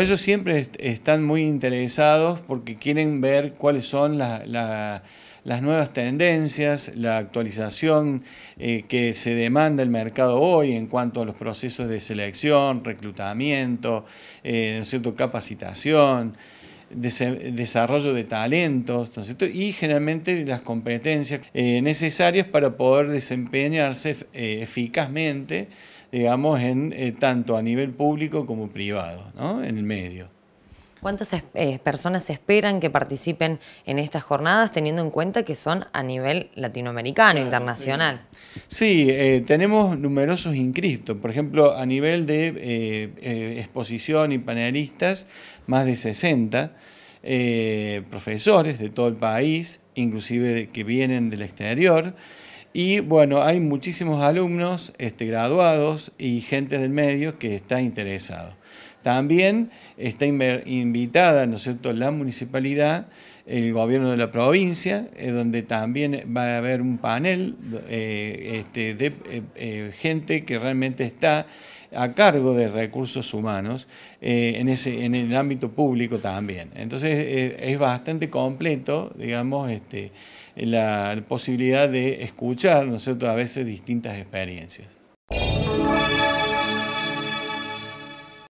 ellos siempre están muy interesados porque quieren ver cuáles son las nuevas tendencias, la actualización eh, que se demanda el mercado hoy en cuanto a los procesos de selección, reclutamiento, eh, cierto? capacitación desarrollo de talentos y generalmente las competencias eh, necesarias para poder desempeñarse eh, eficazmente digamos, en, eh, tanto a nivel público como privado, ¿no? en el medio. ¿Cuántas eh, personas esperan que participen en estas jornadas, teniendo en cuenta que son a nivel latinoamericano, internacional? Sí, eh, tenemos numerosos inscritos. Por ejemplo, a nivel de eh, exposición y panelistas, más de 60 profesores de todo el país, inclusive que vienen del exterior. Y bueno, hay muchísimos alumnos este, graduados y gente del medio que está interesado. También está invitada, ¿no es cierto?, la municipalidad, el gobierno de la provincia, eh, donde también va a haber un panel eh, este, de eh, gente que realmente está a cargo de recursos humanos en, ese, en el ámbito público también. Entonces es bastante completo, digamos, este, la posibilidad de escuchar. Muchas ¿no a veces distintas experiencias.